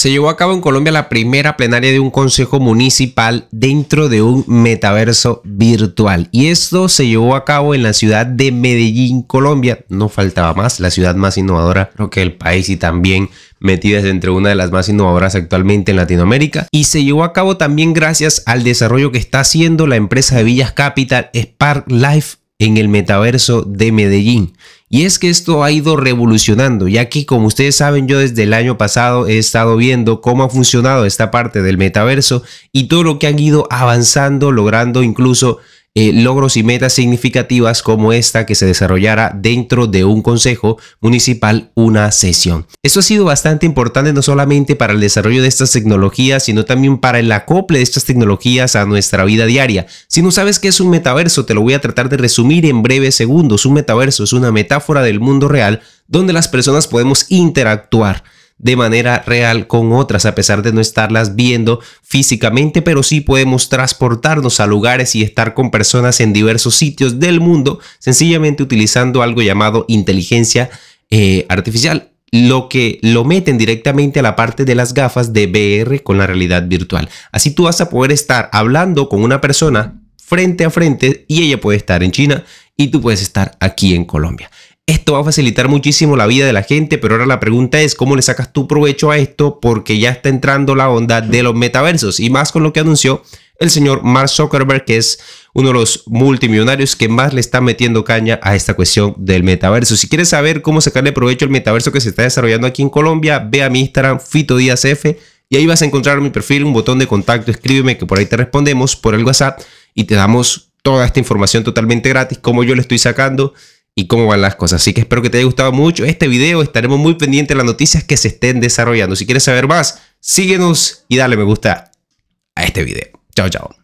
se llevó a cabo en Colombia la primera plenaria de un consejo municipal dentro de un metaverso virtual. Y esto se llevó a cabo en la ciudad de Medellín, Colombia. No faltaba más, la ciudad más innovadora, creo que el país y también metida entre una de las más innovadoras actualmente en Latinoamérica. Y se llevó a cabo también gracias al desarrollo que está haciendo la empresa de Villas Capital Spark Life en el metaverso de Medellín. Y es que esto ha ido revolucionando, ya que como ustedes saben yo desde el año pasado he estado viendo cómo ha funcionado esta parte del metaverso y todo lo que han ido avanzando, logrando incluso eh, logros y metas significativas como esta que se desarrollara dentro de un consejo municipal una sesión. Esto ha sido bastante importante no solamente para el desarrollo de estas tecnologías, sino también para el acople de estas tecnologías a nuestra vida diaria. Si no sabes qué es un metaverso, te lo voy a tratar de resumir en breves segundos. Un metaverso es una metáfora del mundo real donde las personas podemos interactuar de manera real con otras, a pesar de no estarlas viendo físicamente, pero sí podemos transportarnos a lugares y estar con personas en diversos sitios del mundo, sencillamente utilizando algo llamado inteligencia eh, artificial lo que lo meten directamente a la parte de las gafas de VR con la realidad virtual. Así tú vas a poder estar hablando con una persona frente a frente y ella puede estar en China y tú puedes estar aquí en Colombia. Esto va a facilitar muchísimo la vida de la gente, pero ahora la pregunta es cómo le sacas tu provecho a esto porque ya está entrando la onda de los metaversos y más con lo que anunció el señor Mark Zuckerberg, que es uno de los multimillonarios que más le está metiendo caña a esta cuestión del metaverso. Si quieres saber cómo sacarle provecho al metaverso que se está desarrollando aquí en Colombia, ve a mi Instagram, Fito Díaz F, y ahí vas a encontrar mi perfil, un botón de contacto, escríbeme que por ahí te respondemos por el WhatsApp y te damos toda esta información totalmente gratis, como yo le estoy sacando y cómo van las cosas. Así que espero que te haya gustado mucho este video. Estaremos muy pendientes de las noticias que se estén desarrollando. Si quieres saber más, síguenos y dale me gusta a este video. Chao, chao.